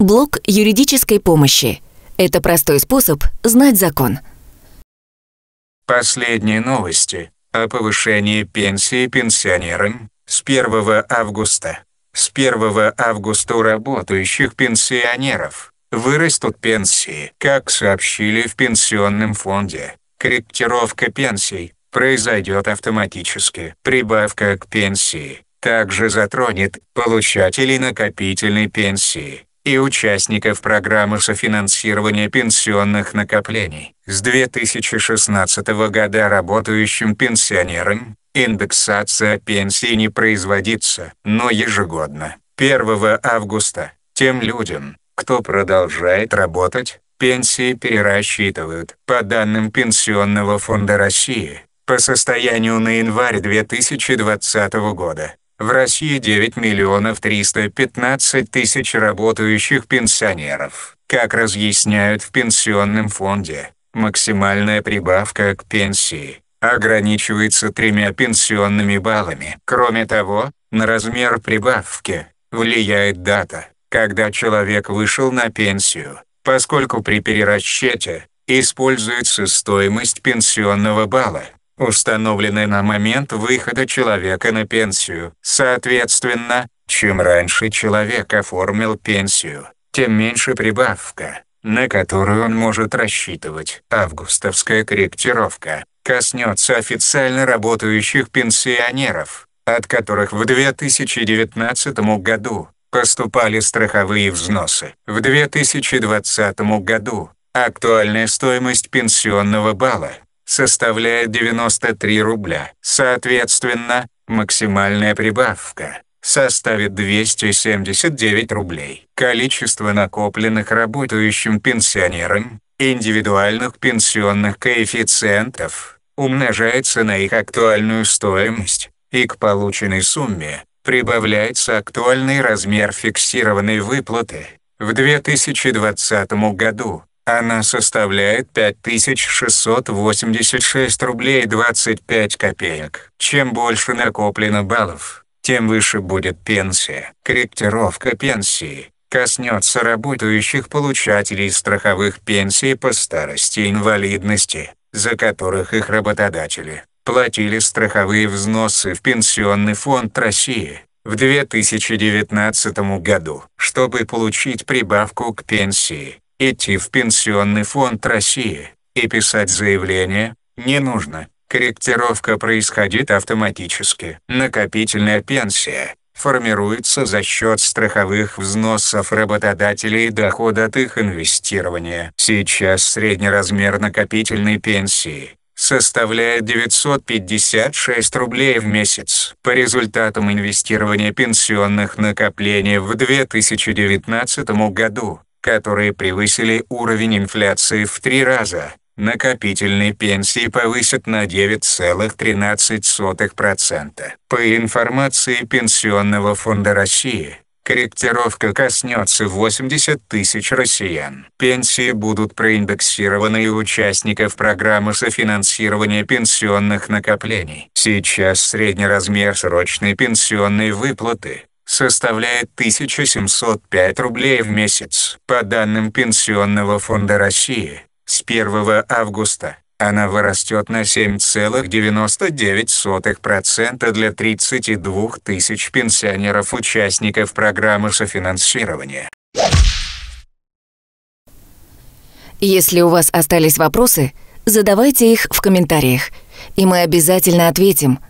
Блок юридической помощи. Это простой способ знать закон. Последние новости о повышении пенсии пенсионерам с 1 августа. С 1 августа у работающих пенсионеров вырастут пенсии, как сообщили в Пенсионном фонде. Корректировка пенсий произойдет автоматически. Прибавка к пенсии также затронет получателей накопительной пенсии и участников программы софинансирования пенсионных накоплений. С 2016 года работающим пенсионерам индексация пенсии не производится, но ежегодно, 1 августа, тем людям, кто продолжает работать, пенсии перерасчитывают. По данным Пенсионного фонда России, по состоянию на январь 2020 года в России 9 миллионов 315 тысяч работающих пенсионеров. Как разъясняют в пенсионном фонде, максимальная прибавка к пенсии ограничивается тремя пенсионными баллами. Кроме того, на размер прибавки влияет дата, когда человек вышел на пенсию, поскольку при перерасчете используется стоимость пенсионного балла установлены на момент выхода человека на пенсию. Соответственно, чем раньше человек оформил пенсию, тем меньше прибавка, на которую он может рассчитывать. Августовская корректировка коснется официально работающих пенсионеров, от которых в 2019 году поступали страховые взносы. В 2020 году актуальная стоимость пенсионного балла составляет 93 рубля. Соответственно, максимальная прибавка составит 279 рублей. Количество накопленных работающим пенсионером индивидуальных пенсионных коэффициентов умножается на их актуальную стоимость, и к полученной сумме прибавляется актуальный размер фиксированной выплаты. В 2020 году она составляет 5686 рублей 25 копеек. Чем больше накоплено баллов, тем выше будет пенсия. Корректировка пенсии коснется работающих получателей страховых пенсий по старости и инвалидности, за которых их работодатели платили страховые взносы в Пенсионный фонд России в 2019 году. Чтобы получить прибавку к пенсии, идти в Пенсионный фонд России и писать заявление не нужно. Корректировка происходит автоматически. Накопительная пенсия формируется за счет страховых взносов работодателей и дохода от их инвестирования. Сейчас средний размер накопительной пенсии составляет 956 рублей в месяц. По результатам инвестирования пенсионных накоплений в 2019 году которые превысили уровень инфляции в три раза. Накопительные пенсии повысят на 9,13%. По информации Пенсионного фонда России, корректировка коснется 80 тысяч россиян. Пенсии будут проиндексированы и участников программы софинансирования пенсионных накоплений. Сейчас средний размер срочной пенсионной выплаты составляет 1705 рублей в месяц. По данным Пенсионного фонда России, с 1 августа она вырастет на 7,99% для 32 тысяч пенсионеров-участников программы софинансирования. Если у вас остались вопросы, задавайте их в комментариях, и мы обязательно ответим –